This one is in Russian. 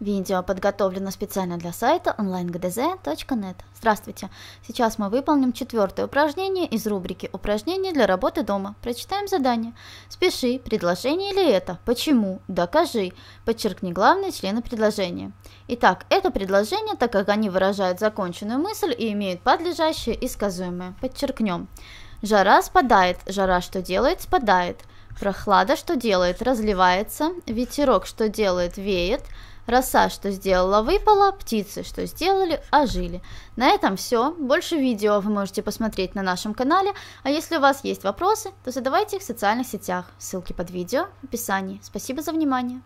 Видео подготовлено специально для сайта onlinegdz.net. Здравствуйте! Сейчас мы выполним четвертое упражнение из рубрики «Упражнения для работы дома». Прочитаем задание. Спеши, предложение или это? Почему? Докажи. Подчеркни главные члены предложения. Итак, это предложение, так как они выражают законченную мысль и имеют подлежащее и сказуемое. Подчеркнем. Жара спадает. Жара что делает? Спадает. Прохлада что делает? Разливается. Ветерок что делает? Веет. Роса, что сделала, выпала, птицы, что сделали, ожили. На этом все. Больше видео вы можете посмотреть на нашем канале, а если у вас есть вопросы, то задавайте их в социальных сетях. Ссылки под видео в описании. Спасибо за внимание.